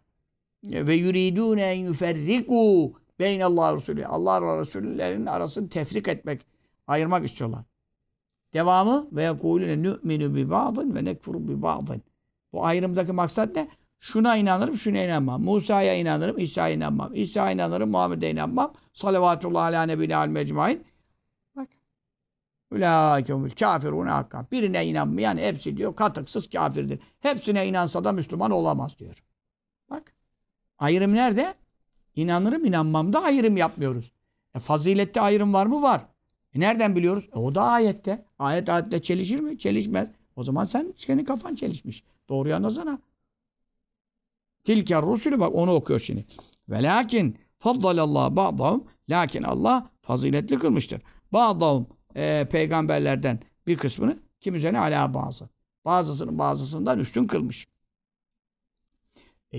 e, ve yuridûne en yüferrikû beynallah Resulü. Allah ve Resulü'lerin arasını tefrik etmek, ayırmak istiyorlar. Devamı ve yekulüne nü'minu bi ba'dın ve nekfuru bi ba'dın. Bu ayrımdaki maksat ne? Şuna inanırım, şuna inanmam. Musa'ya inanırım, İsa'ya inanmam. İsa'ya inanırım, Muhammed'e inanmam. Salavatullah ala nebine al mecmain. Bak. Ülâkehumul kafirûne hakkan. Birine inanmayan hepsi diyor katıksız kafirdir. Hepsine inansa da Müslüman olamaz diyor. Bak. Ayrım nerede? İnanırım inanmam da ayrım yapmıyoruz. E, fazilette ayrım var mı? Var. E, nereden biliyoruz? E, o da ayette. Ayet ayetle çelişir mi? Çelişmez. O zaman sen senin kafan çelişmiş. Doğruyu anlasana. Tilker rusulü bak onu okuyor şimdi. Ve lakin faddalallah ba'dahum lakin Allah faziletli kılmıştır. Ba'dahum e, peygamberlerden bir kısmını kim üzerine ala bazı. Bazısının bazısından üstün kılmış. E,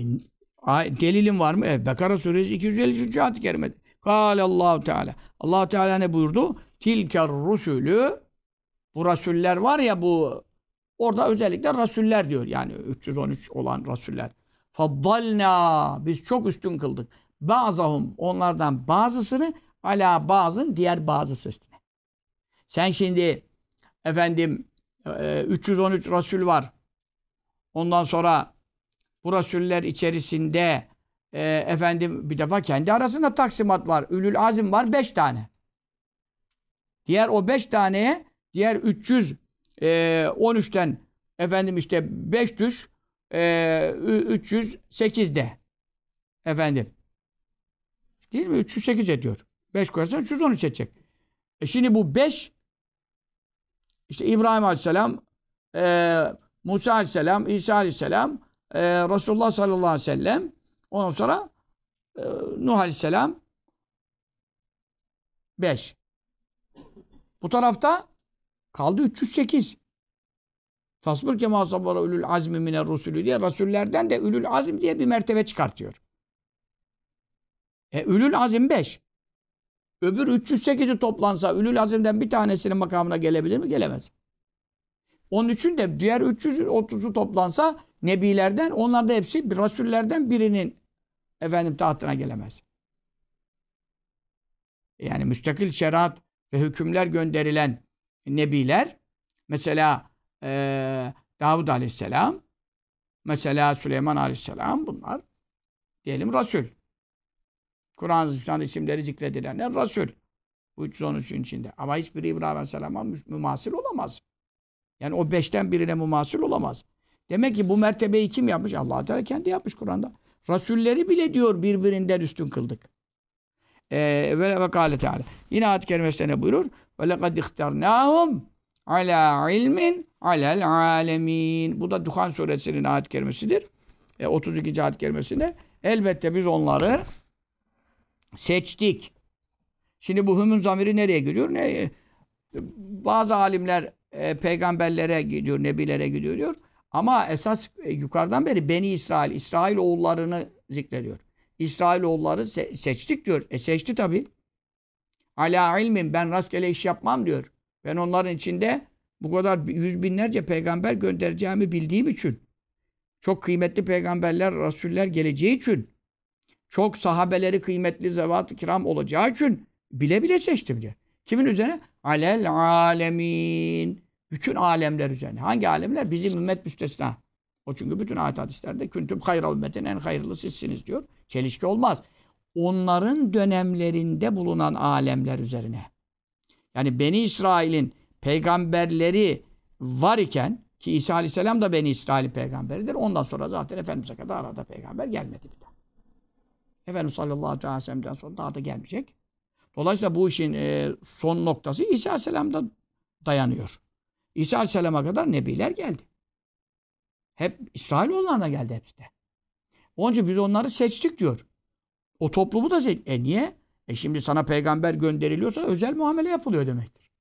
delilin var mı? E, Bekara suresi 253. ayet-i kerimede. Kâle allah Teala. allah Teala ne buyurdu? Tilker rusulü bu rasuller var ya bu Orada özellikle rasuller diyor. Yani 313 olan rasuller. Faddalna biz çok üstün kıldık. Bazahum onlardan bazısını ala bazın diğer bazısı üstüne. Sen şimdi efendim 313 e, rasul var. Ondan sonra bu rasuller içerisinde e, efendim bir defa kendi arasında taksimat var. Ülül azim var beş tane. Diğer o beş taneye diğer 300 e, 13'ten efendim işte 5 düş e, 308'de efendim değil mi? 308 ediyor. 5 koyarsan 313 edecek. E şimdi bu 5 işte İbrahim Aleyhisselam e, Musa Aleyhisselam İsa Aleyhisselam e, Resulullah sallallahu aleyhi ve sellem ondan sonra e, Nuh Aleyhisselam 5 bu tarafta Kaldı 308. Fasbur kema sabara ülül azmi mine rusulü diye rasullerden de ülül azim diye bir mertebe çıkartıyor. E ülül azim 5. Öbür 308'i toplansa ülül azimden bir tanesinin makamına gelebilir mi? Gelemez. Onun için de diğer 330'u toplansa nebilerden onlar da hepsi rasullerden birinin efendim tahtına gelemez. Yani müstakil şeriat ve hükümler gönderilen nebiler mesela e, Davud aleyhisselam mesela Süleyman aleyhisselam bunlar diyelim Resul. kuran isimleri zikredilenler Resul. Bu 313 içinde. Ama hiçbiri İbrahim aleyhisselama mümasil olamaz. Yani o beşten birine mümasil olamaz. Demek ki bu mertebeyi kim yapmış? allah Teala kendi yapmış Kur'an'da. Rasulleri bile diyor birbirinden üstün kıldık. Ee, ve ve kâle teâlâ. Yine ayet-i kerimesinde ne buyurur? Ve lekad ihtarnâhum alâ ilmin alel âlemîn. Bu da Duhan suresinin ayet-i kerimesidir. E, ee, 32. ayet-i kerimesinde. Elbette biz onları seçtik. Şimdi bu hümün zamiri nereye giriyor? Ne? E, bazı alimler e, peygamberlere gidiyor, nebilere gidiyor diyor. Ama esas e, yukarıdan beri Beni İsrail, İsrail oğullarını zikrediyor. İsrailoğulları se seçtik diyor. E seçti tabi. Ala ilmin ben rastgele iş yapmam diyor. Ben onların içinde bu kadar yüz binlerce peygamber göndereceğimi bildiğim için çok kıymetli peygamberler, rasuller geleceği için çok sahabeleri kıymetli zevat-ı kiram olacağı için bile bile seçtim diyor. Kimin üzerine? Alel alemin. Bütün alemler üzerine. Hangi alemler? Bizim ümmet müstesna. O çünkü bütün ayet hadislerde küntüm hayral ümmetin en hayırlı sizsiniz diyor. Çelişki olmaz. Onların dönemlerinde bulunan alemler üzerine. Yani Beni İsrail'in peygamberleri var iken ki İsa Aleyhisselam da Beni İsrail'in peygamberidir. Ondan sonra zaten Efendimiz'e kadar arada peygamber gelmedi bir daha. Efendimiz sallallahu aleyhi ve sellem'den sonra daha da gelmeyecek. Dolayısıyla bu işin e, son noktası İsa Aleyhisselam'da dayanıyor. İsa Aleyhisselam'a kadar nebiler geldi. Hep İsrailoğullarına geldi hepsi de. Onun için biz onları seçtik diyor. O toplumu da seç. E niye? E şimdi sana peygamber gönderiliyorsa özel muamele yapılıyor demektir.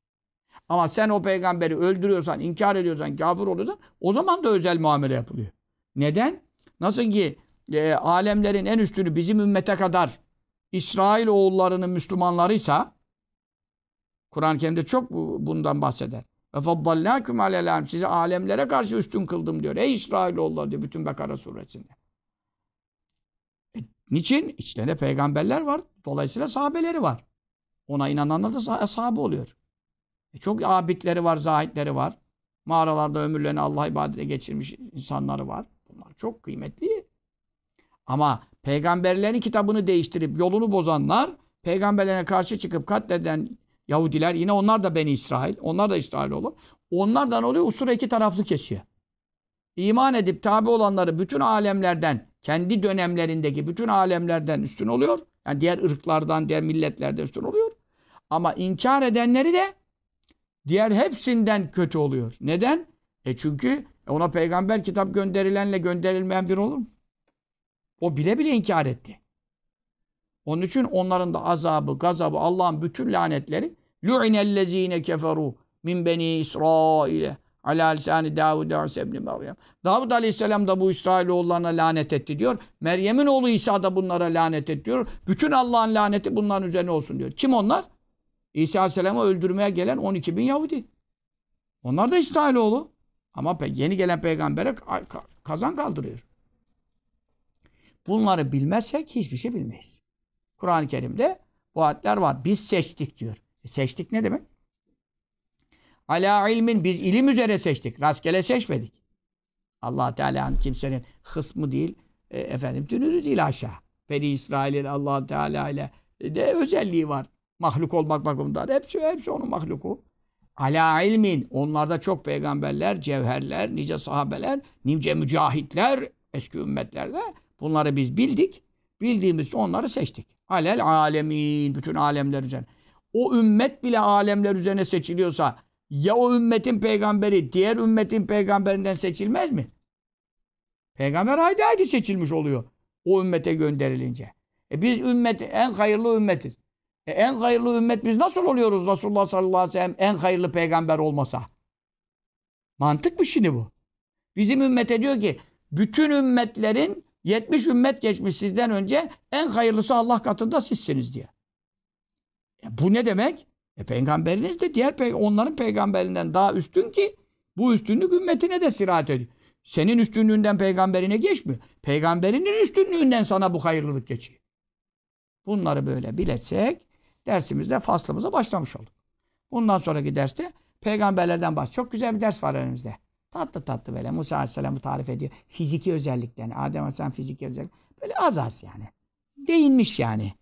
Ama sen o peygamberi öldürüyorsan, inkar ediyorsan, kafir oluyorsan o zaman da özel muamele yapılıyor. Neden? Nasıl ki e, alemlerin en üstünü bizim ümmete kadar İsrail oğullarının Müslümanlarıysa Kur'an-ı Kerim'de çok bundan bahseder. Ve faddallâküm alelâm. Sizi alemlere karşı üstün kıldım diyor. Ey İsrailoğulları diyor bütün Bekara suresinde. E, niçin? İçlerinde peygamberler var. Dolayısıyla sahabeleri var. Ona inananlar da sah sahabe oluyor. E, çok abidleri var, zahitleri var. Mağaralarda ömürlerini Allah ibadete geçirmiş insanları var. Bunlar çok kıymetli. Ama peygamberlerin kitabını değiştirip yolunu bozanlar, peygamberlerine karşı çıkıp katleden Yahudiler yine onlar da Beni İsrail. Onlar da İsrail olur. Onlardan oluyor usura iki taraflı kesiyor. İman edip tabi olanları bütün alemlerden, kendi dönemlerindeki bütün alemlerden üstün oluyor. Yani diğer ırklardan, diğer milletlerden üstün oluyor. Ama inkar edenleri de diğer hepsinden kötü oluyor. Neden? E çünkü ona peygamber kitap gönderilenle gönderilmeyen bir olur mu? O bile bile inkar etti. Onun için onların da azabı, gazabı, Allah'ın bütün lanetleri lu'inellezine keferu min beni İsrail'e ala lisani Davud ibn Meryem. Davud Aleyhisselam da bu İsrailoğullarına lanet etti diyor. Meryem'in oğlu İsa da bunlara lanet etti diyor. Bütün Allah'ın laneti bunların üzerine olsun diyor. Kim onlar? İsa Aleyhisselam'ı öldürmeye gelen 12 bin Yahudi. Onlar da İsrailoğlu. Ama yeni gelen peygambere kazan kaldırıyor. Bunları bilmezsek hiçbir şey bilmeyiz. Kur'an-ı Kerim'de bu ayetler var. Biz seçtik diyor. E seçtik ne demek? Ala ilmin biz ilim üzere seçtik. Rastgele seçmedik. Allah Teala'nın kimsenin hısmı değil, e, efendim dünürü değil aşağı. Beni İsrail'in Allah Teala ile de özelliği var. Mahluk olmak bakımından. Hepsi hepsi onun mahluku. Ala ilmin. Onlarda çok peygamberler, cevherler, nice sahabeler, nice mücahitler, eski ümmetlerde bunları biz bildik. Bildiğimiz onları seçtik. Alel alemin. Bütün alemler üzerine. O ümmet bile alemler üzerine seçiliyorsa ya o ümmetin peygamberi diğer ümmetin peygamberinden seçilmez mi? Peygamber haydi haydi seçilmiş oluyor. O ümmete gönderilince. E biz ümmet en hayırlı ümmetiz. E en hayırlı ümmet biz nasıl oluyoruz Resulullah sallallahu aleyhi ve sellem en hayırlı peygamber olmasa? Mantık mı şimdi bu? Bizim ümmete diyor ki bütün ümmetlerin 70 ümmet geçmiş sizden önce en hayırlısı Allah katında sizsiniz diye. E bu ne demek? E peygamberiniz de diğer pe onların peygamberinden daha üstün ki bu üstünlük ümmetine de sirayet ediyor. Senin üstünlüğünden peygamberine geçmiyor. Peygamberinin üstünlüğünden sana bu hayırlılık geçiyor. Bunları böyle biletsek dersimizde faslımıza başlamış olduk. Bundan sonraki derste peygamberlerden baş. Çok güzel bir ders var önümüzde. Tatlı tatlı böyle Musa Aleyhisselam'ı tarif ediyor. Fiziki özelliklerini. Adem Aleyhisselam fiziki özellik. Böyle az az yani. Değinmiş yani.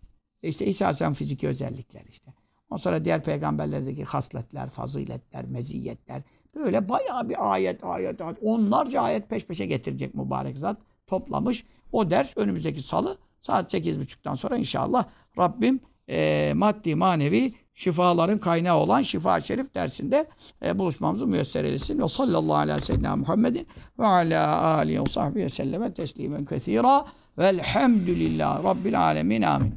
İşte İsa Aleyhisselam fiziki özellikler işte. Ondan sonra diğer peygamberlerdeki hasletler, faziletler, meziyetler. Böyle bayağı bir ayet, ayet, ayet. Onlarca ayet peş peşe getirecek mübarek zat. Toplamış. O ders önümüzdeki salı saat sekiz buçuktan sonra inşallah Rabbim e, maddi manevi şifaların kaynağı olan Şifa Şerif dersinde e, buluşmamızı müyesser eylesin. Ve sallallahu aleyhi ve sellem Muhammedin ve ala alihi ve sahbihi ve selleme teslimen kethira velhamdülillahi rabbil alemin. Amin.